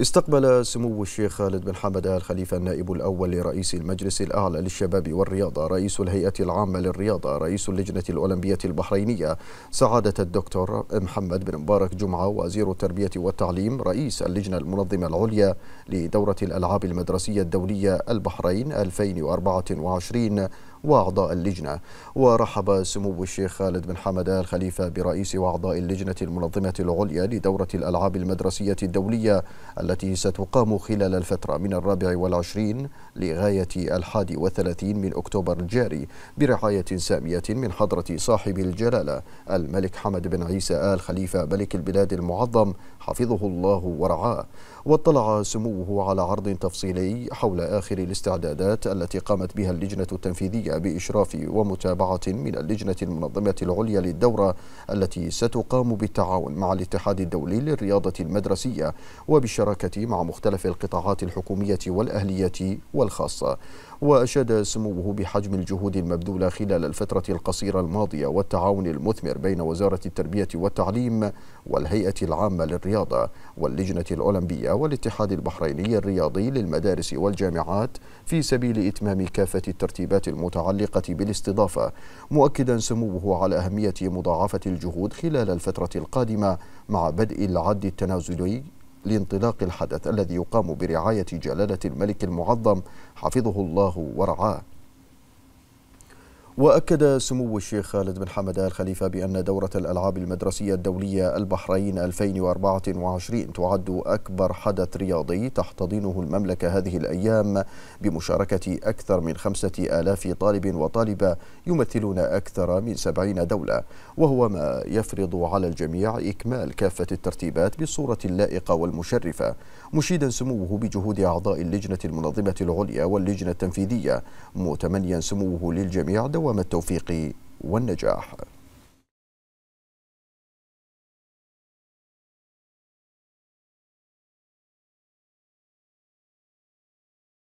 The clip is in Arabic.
استقبل سمو الشيخ خالد بن حمد آل خليفة النائب الأول لرئيس المجلس الأعلى للشباب والرياضة رئيس الهيئة العامة للرياضة رئيس اللجنة الأولمبية البحرينية سعادة الدكتور محمد بن مبارك جمعة وزير التربية والتعليم رئيس اللجنة المنظمة العليا لدورة الألعاب المدرسية الدولية البحرين 2024 وأعضاء اللجنة ورحب سمو الشيخ خالد بن حمد آل خليفة برئيس وأعضاء اللجنة المنظمة العليا لدورة الألعاب المدرسية الدولية التي ستقام خلال الفترة من الرابع والعشرين لغاية الحادي والثلاثين من أكتوبر الجاري برعاية سامية من حضرة صاحب الجلالة الملك حمد بن عيسى آل خليفة ملك البلاد المعظم حفظه الله ورعاه واطلع سموه على عرض تفصيلي حول آخر الاستعدادات التي قامت بها اللجنة التنفيذية بإشراف ومتابعة من اللجنة المنظمة العليا للدورة التي ستقام بالتعاون مع الاتحاد الدولي للرياضة المدرسية وبالشراكة مع مختلف القطاعات الحكومية والأهلية والخاصة وأشاد سموه بحجم الجهود المبذولة خلال الفترة القصيرة الماضية والتعاون المثمر بين وزارة التربية والتعليم والهيئة العامة للرياضة واللجنة الأولمبية والاتحاد البحريني الرياضي للمدارس والجامعات في سبيل إتمام كافة الترتيبات المتعلقة المتعلقة بالاستضافة مؤكدا سموه على أهمية مضاعفة الجهود خلال الفترة القادمة مع بدء العد التنازلي لانطلاق الحدث الذي يقام برعاية جلالة الملك المعظم حفظه الله ورعاه وأكد سمو الشيخ خالد بن حمد آل خليفة بأن دورة الألعاب المدرسية الدولية البحرين 2024 تعد أكبر حدث رياضي تحتضنه المملكة هذه الأيام بمشاركة أكثر من خمسة آلاف طالب وطالبة يمثلون أكثر من سبعين دولة وهو ما يفرض على الجميع إكمال كافة الترتيبات بالصورة اللائقة والمشرفة مشيدا سموه بجهود أعضاء اللجنة المنظمة العليا واللجنة التنفيذية متمنيا سموه للجميع دورة دوام التوفيق والنجاح